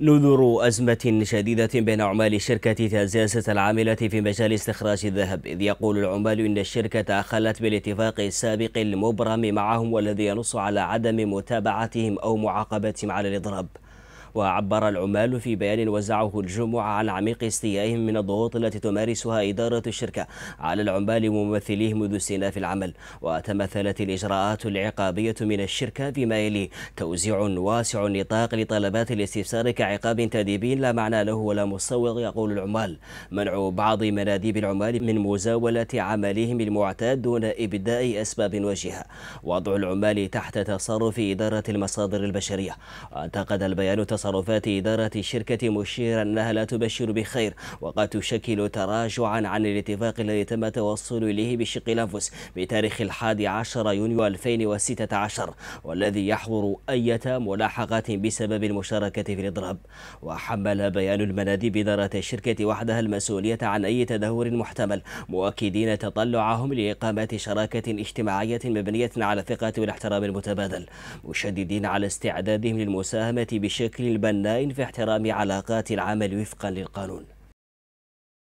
نذر أزمة شديدة بين عمال شركة تزازة العاملة في مجال استخراج الذهب إذ يقول العمال إن الشركة أخلت بالاتفاق السابق المبرم معهم والذي ينص على عدم متابعتهم أو معاقبتهم على الإضراب وعبر العمال في بيان وزعه الجمعة عن عميق استيائهم من الضغوط التي تمارسها إدارة الشركة على العمال وممثليهم منذ استئناف العمل وتمثلت الإجراءات العقابية من الشركة فيما يلي توزيع واسع النطاق لطلبات الاستفسار كعقاب تأديبي لا معنى له ولا مصوغ يقول العمال منع بعض مناديب العمال من مزاولة عملهم المعتاد دون إبداء أسباب وجهة وضع العمال تحت تصرف إدارة المصادر البشرية وانتقد البيان تصرف تصرفات إدارة الشركة مشيرا أنها لا تبشر بخير وقد تشكل تراجعا عن الاتفاق الذي تم التوصل إليه بشق الأنفس بتاريخ الحادي عشر يونيو 2016 والذي يحظر أية ملاحقات بسبب المشاركة في الإضراب وحمل بيان المناديب إدارة الشركة وحدها المسؤولية عن أي تدهور محتمل مؤكدين تطلعهم لإقامة شراكة اجتماعية مبنية على الثقة والاحترام المتبادل مشددين على استعدادهم للمساهمة بشكل البناء في احترام علاقات العمل وفقا للقانون